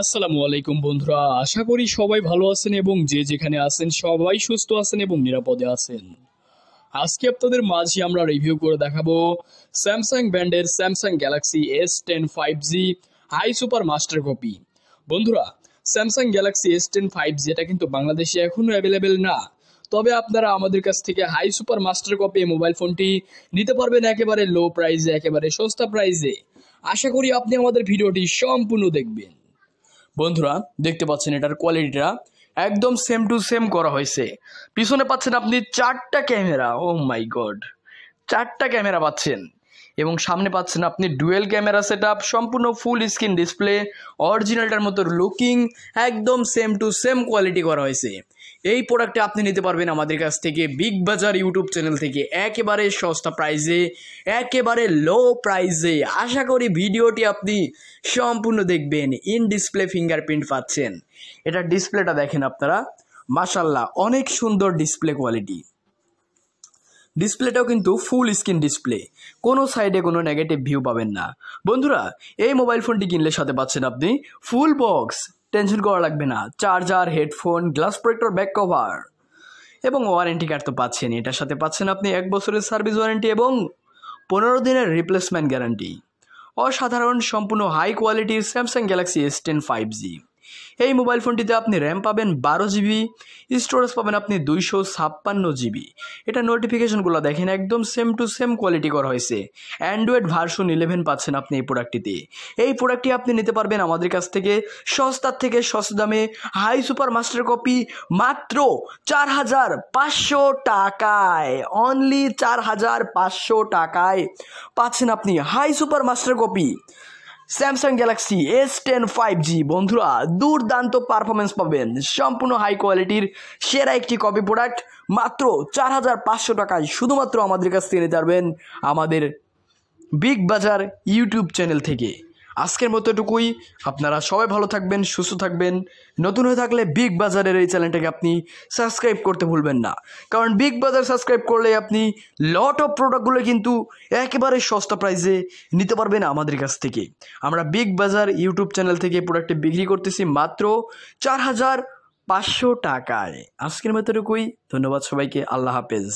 আসসালামু আলাইকুম বন্ধুরা আশা করি সবাই ভালো আছেন এবং যে যেখানে আছেন সবাই সুস্থ আছেন এবং নিরাপদে আছেন আজকে আপনাদের মাঝে আমরা রিভিউ করে দেখাবো স্যামসাং ব্র্যান্ডের Samsung Galaxy S ten five G high super master copy বন্ধুরা Samsung Galaxy S ten five G এটা কিন্তু বাংলাদেশে এখনও অ্যাভেলেবেল না তবে আপনারা আমাদের কাছ থেকে high super master copy mobile ফোনটি নিতে পারবেন একেবারে লো প্রাইজে একেবারে সস্তা প্রাইজে আশা করি আপনি আমাদের ভিডিওটি সম্পূর্ণ দেখবেন বন্ধুরা দেখতে পাচ্ছেন এটার কোয়ালিটিটা একদম সেম টু সেম করা হয়েছে পিছনে পাচ্ছেন আপনি চারটা ক্যামেরা ও মাই গড চারটা ক্যামেরা পাচ্ছেন এবং সামনে পাচ্ছেন আপনি ডুয়েল ক্যামেরা সেট সম্পূর্ণ ফুল স্ক্রিন ডিসপ্লে অরিজিনালটার মতো লুকিং একদম সেম টু সেম কোয়ালিটি করা হয়েছে এই প্রোডাক্টে আপনি নিতে পারবেন আমাদের কাছ থেকে বিগ বাজার ইউটিউব চ্যানেল থেকে একেবারে সস্তা প্রাইজে একেবারে লো প্রাইজে আশা করি ভিডিওটি আপনি সম্পূর্ণ দেখবেন ইন ডিসপ্লে ফিঙ্গারপ্রিন্ট পাচ্ছেন এটা ডিসপ্লেটা দেখেন আপনারা মাসাল্লাহ অনেক সুন্দর ডিসপ্লে কোয়ালিটি ডিসপ্লেটাও কিন্তু ফুল স্ক্রিন ডিসপ্লে কোনো সাইডে কোনো নেগেটিভ ভিউ পাবেন না বন্ধুরা এই মোবাইল ফোনটি কিনলে সাথে পাচ্ছেন আপনি ফুল বক্স টেনশন করা লাগবে না charger headphone glass protector back cover এবং ওয়ারেন্টি কার্ড তো পাচ্ছেন এটার সাথে পাচ্ছেন আপনি এক বছরের সার্ভিস ওয়ারেন্টি এবং পনেরো দিনের রিপ্লেসমেন্ট গ্যারান্টি অসাধারণ সম্পূর্ণ হাই কোয়ালিটির Samsung Galaxy S ten five G এই মোবাইল ফোনটিতে আপনি র্যাম পাবেন বারো জিবি স্টোরেজ পাবেন আপনি দুইশো ছাপ্পান্ন জিবি এটা নোটিফিকেশনগুলো দেখেন একদম সেম টু সেম কোয়ালিটি করা হয়েছে অ্যান্ড্রয়েড ভার্সন ইলেভেন পাচ্ছেন আপনি এই প্রোডাক্টটিতে এই প্রোডাক্টটি আপনি নিতে পারবেন আমাদের কাছ থেকে সস্তার থেকে সস্তা দামে হাই সুপার মাস্টার কপি মাত্র চার হাজার পাঁচশো টাকায় অনলি চার হাজার পাঁচশো টাকায় পাচ্ছেন আপনি high super master copy Samsung Galaxy S ten five G বন্ধুরা দুর্দান্ত পারফরমেন্স পাবেন সম্পূর্ণ হাই কোয়ালিটির সেরা একটি কপি প্রোডাক্ট মাত্র চার হাজার পাঁচশো টাকায় শুধুমাত্র আমাদের কাছ থেকে নিতে পারবেন আমাদের বিগ বাজার ইউটিউব চ্যানেল থেকে আজকের মতো এটুকুই আপনারা সবাই ভালো থাকবেন সুস্থ থাকবেন নতুন হয়ে থাকলে বিগ বাজারের এই চ্যানেলটাকে আপনি সাবস্ক্রাইব করতে ভুলবেন না কারণ বিগ বাজার সাবস্ক্রাইব করলে আপনি লট অফ প্রোডাক্টগুলো কিন্তু একেবারে সস্তা প্রাইসে নিতে পারবেন আমাদের কাছ থেকে আমরা বিগ বাজার ইউটিউব চ্যানেল থেকে প্রোডাক্টটি বিক্রি করতেছি মাত্র চার হাজার পাঁচশো টাকায় আজকের মতো এটুকুই ধন্যবাদ সবাইকে আল্লাহ হাফেজ